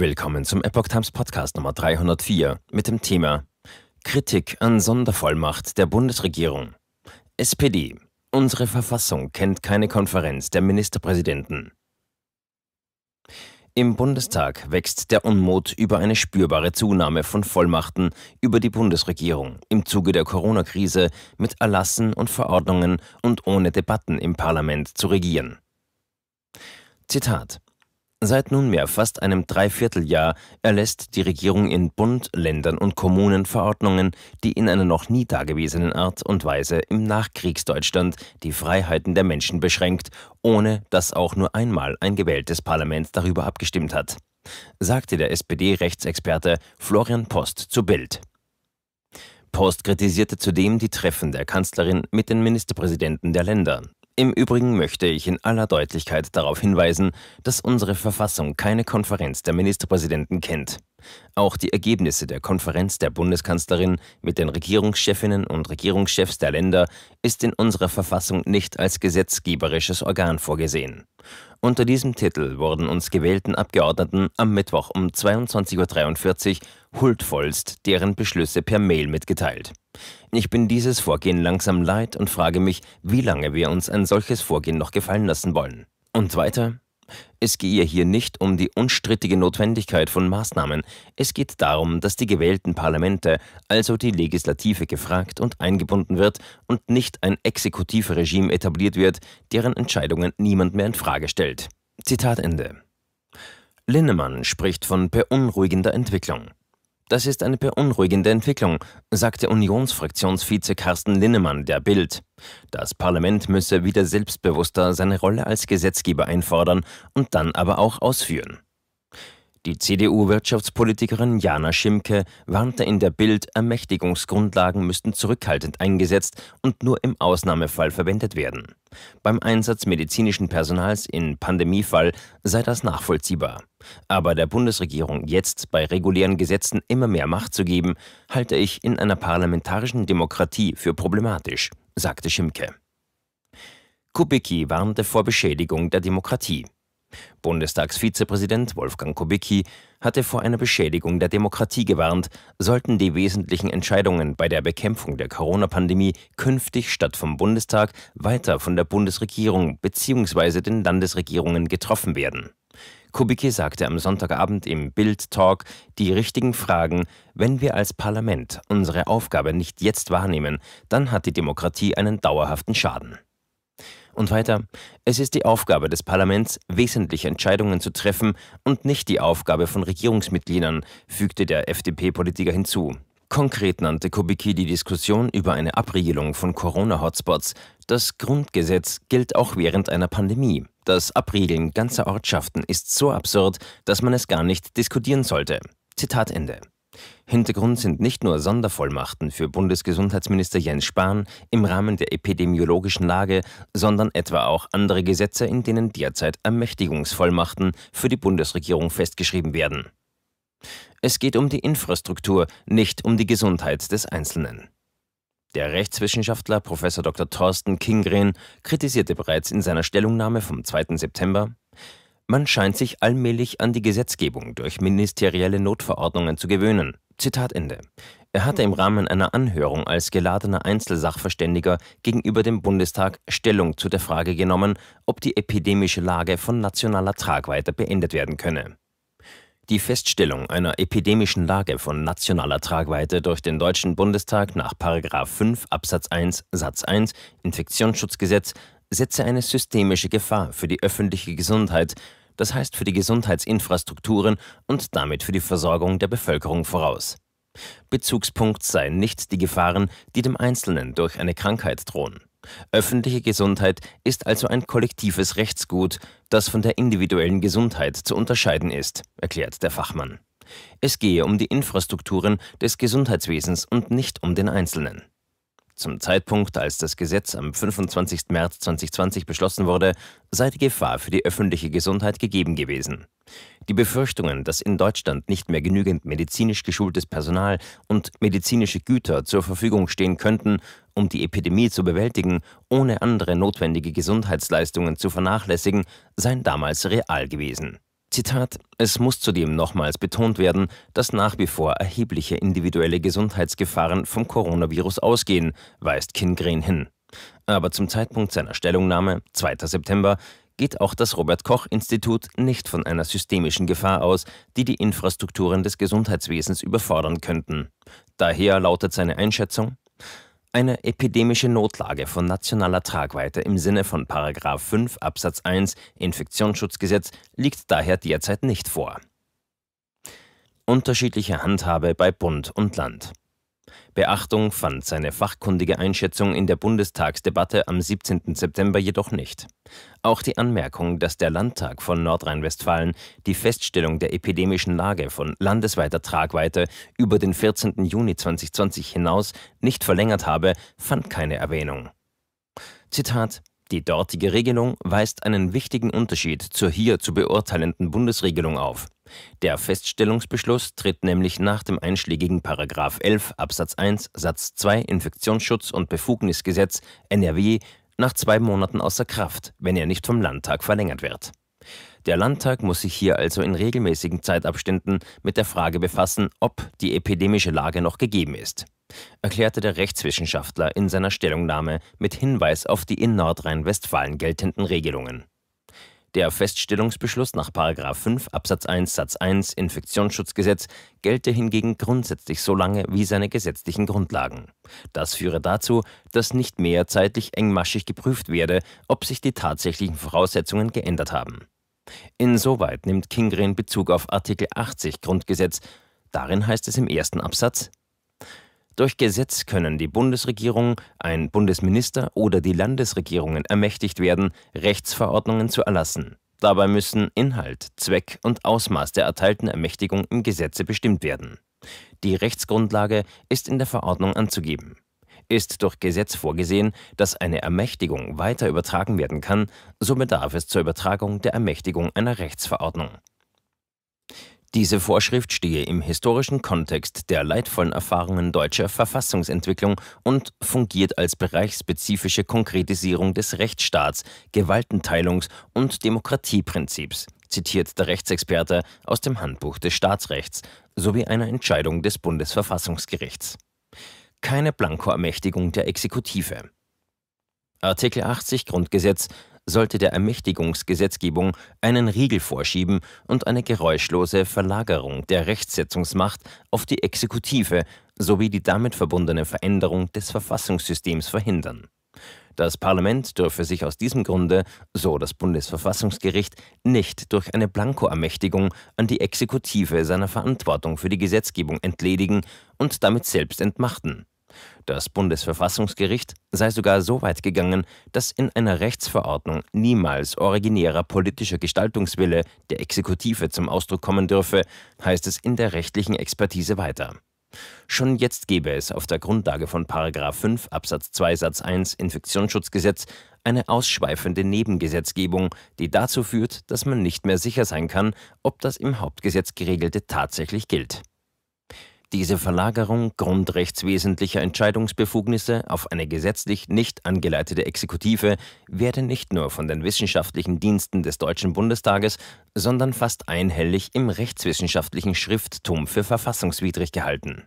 Willkommen zum Epoch Times Podcast Nummer 304 mit dem Thema Kritik an Sondervollmacht der Bundesregierung. SPD. Unsere Verfassung kennt keine Konferenz der Ministerpräsidenten. Im Bundestag wächst der Unmut über eine spürbare Zunahme von Vollmachten über die Bundesregierung im Zuge der Corona-Krise mit Erlassen und Verordnungen und ohne Debatten im Parlament zu regieren. Zitat Seit nunmehr fast einem Dreivierteljahr erlässt die Regierung in Bund, Ländern und Kommunen Verordnungen, die in einer noch nie dagewesenen Art und Weise im Nachkriegsdeutschland die Freiheiten der Menschen beschränkt, ohne dass auch nur einmal ein gewähltes Parlament darüber abgestimmt hat, sagte der SPD-Rechtsexperte Florian Post zu Bild. Post kritisierte zudem die Treffen der Kanzlerin mit den Ministerpräsidenten der Länder, im Übrigen möchte ich in aller Deutlichkeit darauf hinweisen, dass unsere Verfassung keine Konferenz der Ministerpräsidenten kennt. Auch die Ergebnisse der Konferenz der Bundeskanzlerin mit den Regierungschefinnen und Regierungschefs der Länder ist in unserer Verfassung nicht als gesetzgeberisches Organ vorgesehen. Unter diesem Titel wurden uns gewählten Abgeordneten am Mittwoch um 22.43 Uhr huldvollst deren Beschlüsse per Mail mitgeteilt. Ich bin dieses Vorgehen langsam leid und frage mich, wie lange wir uns ein solches Vorgehen noch gefallen lassen wollen. Und weiter, es gehe hier nicht um die unstrittige Notwendigkeit von Maßnahmen. Es geht darum, dass die gewählten Parlamente, also die Legislative, gefragt und eingebunden wird und nicht ein Exekutivregime etabliert wird, deren Entscheidungen niemand mehr in Frage stellt. Zitat Ende. Linnemann spricht von beunruhigender Entwicklung. Das ist eine beunruhigende Entwicklung, sagte Unionsfraktionsvize Carsten Linnemann der Bild. Das Parlament müsse wieder selbstbewusster seine Rolle als Gesetzgeber einfordern und dann aber auch ausführen. Die CDU-Wirtschaftspolitikerin Jana Schimke warnte in der Bild, Ermächtigungsgrundlagen müssten zurückhaltend eingesetzt und nur im Ausnahmefall verwendet werden. Beim Einsatz medizinischen Personals in Pandemiefall sei das nachvollziehbar. Aber der Bundesregierung jetzt bei regulären Gesetzen immer mehr Macht zu geben, halte ich in einer parlamentarischen Demokratie für problematisch, sagte Schimke. Kubicki warnte vor Beschädigung der Demokratie. Bundestagsvizepräsident Wolfgang Kubicki hatte vor einer Beschädigung der Demokratie gewarnt, sollten die wesentlichen Entscheidungen bei der Bekämpfung der Corona-Pandemie künftig statt vom Bundestag weiter von der Bundesregierung bzw. den Landesregierungen getroffen werden. Kubicki sagte am Sonntagabend im Bild Talk die richtigen Fragen, wenn wir als Parlament unsere Aufgabe nicht jetzt wahrnehmen, dann hat die Demokratie einen dauerhaften Schaden. Und weiter, es ist die Aufgabe des Parlaments, wesentliche Entscheidungen zu treffen und nicht die Aufgabe von Regierungsmitgliedern, fügte der FDP-Politiker hinzu. Konkret nannte Kubicki die Diskussion über eine Abriegelung von Corona-Hotspots. Das Grundgesetz gilt auch während einer Pandemie. Das Abriegeln ganzer Ortschaften ist so absurd, dass man es gar nicht diskutieren sollte. Zitat Ende. Hintergrund sind nicht nur Sondervollmachten für Bundesgesundheitsminister Jens Spahn im Rahmen der epidemiologischen Lage, sondern etwa auch andere Gesetze, in denen derzeit Ermächtigungsvollmachten für die Bundesregierung festgeschrieben werden. Es geht um die Infrastruktur, nicht um die Gesundheit des Einzelnen. Der Rechtswissenschaftler Prof. Dr. Thorsten Kingren kritisierte bereits in seiner Stellungnahme vom 2. September, man scheint sich allmählich an die Gesetzgebung durch ministerielle Notverordnungen zu gewöhnen. Zitat Ende. Er hatte im Rahmen einer Anhörung als geladener Einzelsachverständiger gegenüber dem Bundestag Stellung zu der Frage genommen, ob die epidemische Lage von nationaler Tragweite beendet werden könne. Die Feststellung einer epidemischen Lage von nationaler Tragweite durch den Deutschen Bundestag nach 5 Absatz 1 Satz 1 Infektionsschutzgesetz setze eine systemische Gefahr für die öffentliche Gesundheit, das heißt für die Gesundheitsinfrastrukturen und damit für die Versorgung der Bevölkerung voraus. Bezugspunkt seien nicht die Gefahren, die dem Einzelnen durch eine Krankheit drohen. Öffentliche Gesundheit ist also ein kollektives Rechtsgut, das von der individuellen Gesundheit zu unterscheiden ist, erklärt der Fachmann. Es gehe um die Infrastrukturen des Gesundheitswesens und nicht um den Einzelnen. Zum Zeitpunkt, als das Gesetz am 25. März 2020 beschlossen wurde, sei die Gefahr für die öffentliche Gesundheit gegeben gewesen. Die Befürchtungen, dass in Deutschland nicht mehr genügend medizinisch geschultes Personal und medizinische Güter zur Verfügung stehen könnten, um die Epidemie zu bewältigen, ohne andere notwendige Gesundheitsleistungen zu vernachlässigen, seien damals real gewesen. Zitat, es muss zudem nochmals betont werden, dass nach wie vor erhebliche individuelle Gesundheitsgefahren vom Coronavirus ausgehen, weist Kingren hin. Aber zum Zeitpunkt seiner Stellungnahme, 2. September, geht auch das Robert Koch Institut nicht von einer systemischen Gefahr aus, die die Infrastrukturen des Gesundheitswesens überfordern könnten. Daher lautet seine Einschätzung, eine epidemische Notlage von nationaler Tragweite im Sinne von 5 Absatz 1 Infektionsschutzgesetz liegt daher derzeit nicht vor. Unterschiedliche Handhabe bei Bund und Land Beachtung fand seine fachkundige Einschätzung in der Bundestagsdebatte am 17. September jedoch nicht. Auch die Anmerkung, dass der Landtag von Nordrhein-Westfalen die Feststellung der epidemischen Lage von landesweiter Tragweite über den 14. Juni 2020 hinaus nicht verlängert habe, fand keine Erwähnung. Zitat die dortige Regelung weist einen wichtigen Unterschied zur hier zu beurteilenden Bundesregelung auf. Der Feststellungsbeschluss tritt nämlich nach dem einschlägigen Paragraf 11 Absatz 1 Satz 2 Infektionsschutz- und Befugnisgesetz NRW nach zwei Monaten außer Kraft, wenn er nicht vom Landtag verlängert wird. Der Landtag muss sich hier also in regelmäßigen Zeitabständen mit der Frage befassen, ob die epidemische Lage noch gegeben ist, erklärte der Rechtswissenschaftler in seiner Stellungnahme mit Hinweis auf die in Nordrhein-Westfalen geltenden Regelungen. Der Feststellungsbeschluss nach 5 Absatz 1 Satz 1 Infektionsschutzgesetz gelte hingegen grundsätzlich so lange wie seine gesetzlichen Grundlagen. Das führe dazu, dass nicht mehr zeitlich engmaschig geprüft werde, ob sich die tatsächlichen Voraussetzungen geändert haben. Insoweit nimmt Kingren Bezug auf Artikel 80 Grundgesetz. Darin heißt es im ersten Absatz durch Gesetz können die Bundesregierung, ein Bundesminister oder die Landesregierungen ermächtigt werden, Rechtsverordnungen zu erlassen. Dabei müssen Inhalt, Zweck und Ausmaß der erteilten Ermächtigung im Gesetze bestimmt werden. Die Rechtsgrundlage ist in der Verordnung anzugeben. Ist durch Gesetz vorgesehen, dass eine Ermächtigung weiter übertragen werden kann, so bedarf es zur Übertragung der Ermächtigung einer Rechtsverordnung. Diese Vorschrift stehe im historischen Kontext der leidvollen Erfahrungen deutscher Verfassungsentwicklung und fungiert als bereichsspezifische Konkretisierung des Rechtsstaats, Gewaltenteilungs- und Demokratieprinzips, zitiert der Rechtsexperte aus dem Handbuch des Staatsrechts sowie einer Entscheidung des Bundesverfassungsgerichts. Keine Blankoermächtigung der Exekutive. Artikel 80 Grundgesetz sollte der Ermächtigungsgesetzgebung einen Riegel vorschieben und eine geräuschlose Verlagerung der Rechtsetzungsmacht auf die Exekutive sowie die damit verbundene Veränderung des Verfassungssystems verhindern. Das Parlament dürfe sich aus diesem Grunde, so das Bundesverfassungsgericht, nicht durch eine Blankoermächtigung an die Exekutive seiner Verantwortung für die Gesetzgebung entledigen und damit selbst entmachten. Das Bundesverfassungsgericht sei sogar so weit gegangen, dass in einer Rechtsverordnung niemals originärer politischer Gestaltungswille der Exekutive zum Ausdruck kommen dürfe, heißt es in der rechtlichen Expertise weiter. Schon jetzt gebe es auf der Grundlage von 5 Absatz 2 Satz 1 Infektionsschutzgesetz eine ausschweifende Nebengesetzgebung, die dazu führt, dass man nicht mehr sicher sein kann, ob das im Hauptgesetz geregelte tatsächlich gilt diese Verlagerung grundrechtswesentlicher Entscheidungsbefugnisse auf eine gesetzlich nicht angeleitete Exekutive werde nicht nur von den wissenschaftlichen Diensten des Deutschen Bundestages, sondern fast einhellig im rechtswissenschaftlichen Schrifttum für verfassungswidrig gehalten.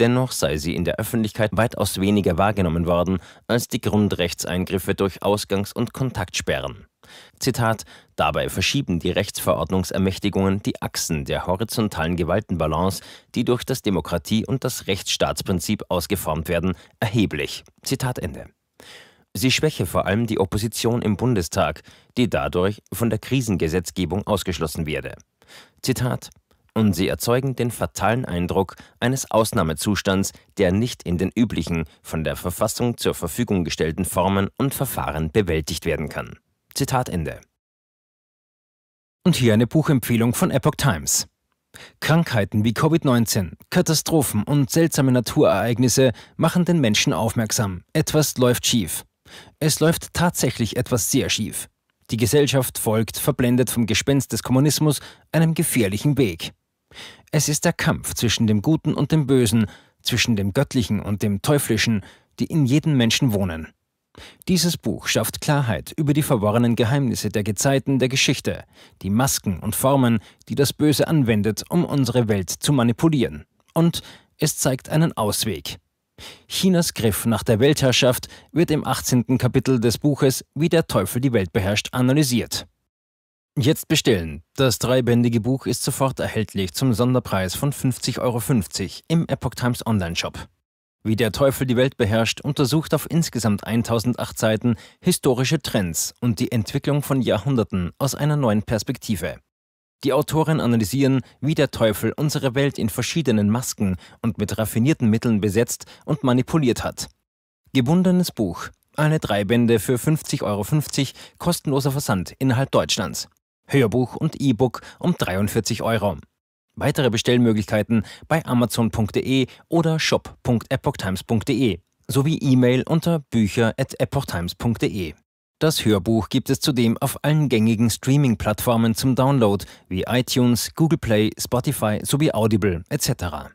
Dennoch sei sie in der Öffentlichkeit weitaus weniger wahrgenommen worden als die Grundrechtseingriffe durch Ausgangs- und Kontaktsperren. Zitat, dabei verschieben die Rechtsverordnungsermächtigungen die Achsen der horizontalen Gewaltenbalance, die durch das Demokratie- und das Rechtsstaatsprinzip ausgeformt werden, erheblich. Zitat Ende. Sie schwäche vor allem die Opposition im Bundestag, die dadurch von der Krisengesetzgebung ausgeschlossen werde. Zitat und sie erzeugen den fatalen Eindruck eines Ausnahmezustands, der nicht in den üblichen, von der Verfassung zur Verfügung gestellten Formen und Verfahren bewältigt werden kann. Zitat Ende. Und hier eine Buchempfehlung von Epoch Times. Krankheiten wie Covid-19, Katastrophen und seltsame Naturereignisse machen den Menschen aufmerksam. Etwas läuft schief. Es läuft tatsächlich etwas sehr schief. Die Gesellschaft folgt, verblendet vom Gespenst des Kommunismus, einem gefährlichen Weg. Es ist der Kampf zwischen dem Guten und dem Bösen, zwischen dem Göttlichen und dem Teuflischen, die in jedem Menschen wohnen. Dieses Buch schafft Klarheit über die verworrenen Geheimnisse der Gezeiten der Geschichte, die Masken und Formen, die das Böse anwendet, um unsere Welt zu manipulieren. Und es zeigt einen Ausweg. Chinas Griff nach der Weltherrschaft wird im 18. Kapitel des Buches Wie der Teufel die Welt beherrscht analysiert. Jetzt bestellen. Das dreibändige Buch ist sofort erhältlich zum Sonderpreis von 50,50 Euro im Epoch Times Online-Shop. Wie der Teufel die Welt beherrscht, untersucht auf insgesamt 1008 Seiten historische Trends und die Entwicklung von Jahrhunderten aus einer neuen Perspektive. Die Autoren analysieren, wie der Teufel unsere Welt in verschiedenen Masken und mit raffinierten Mitteln besetzt und manipuliert hat. Gebundenes Buch. Alle drei Bände für 50,50 Euro, kostenloser Versand innerhalb Deutschlands. Hörbuch und E-Book um 43 Euro. Weitere Bestellmöglichkeiten bei amazon.de oder shop.epochtimes.de sowie E-Mail unter bücher.epochtimes.de. Das Hörbuch gibt es zudem auf allen gängigen Streaming-Plattformen zum Download wie iTunes, Google Play, Spotify sowie Audible etc.